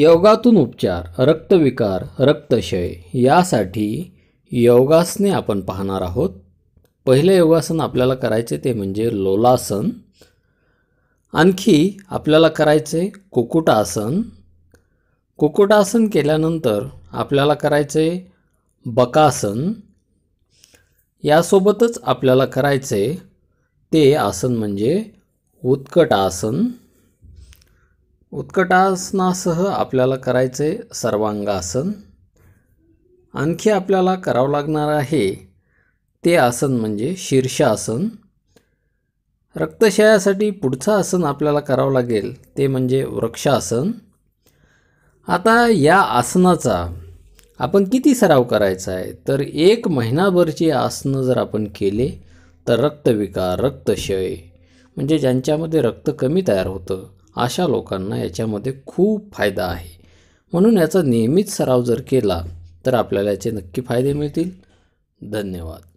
योगातून उपचार रक्तविकार रक्तक्षय यासाठी योगासने आपण पाहणार आहोत पहिले योगासन आपल्याला करायचे ते म्हणजे लोलासन आणखी आपल्याला करायचे कुकुटासन कुकुटासन केल्यानंतर आपल्याला करायचे बकासन यासोबतच आपल्याला करायचे ते आसन म्हणजे उत्कटासन उत्कटासनासह आपल्याला करायचे सर्वांगासन आणखी आपल्याला करावं लागणार आहे ते आसन म्हणजे शीर्षासन रक्तशयासाठी पुढचं आसन आपल्याला करावं लागेल ते म्हणजे वृक्षासन आता या आसनाचा आपण किती सराव करायचा आहे तर एक महिनाभरची आसनं जर आपण केले तर रक्तविकार रक्तशय म्हणजे ज्यांच्यामध्ये रक्त कमी तयार होतं अशा लोकांना याच्यामध्ये खूप फायदा आहे म्हणून याचा नियमित सराव जर केला तर आपल्याला याचे नक्की फायदे मिळतील धन्यवाद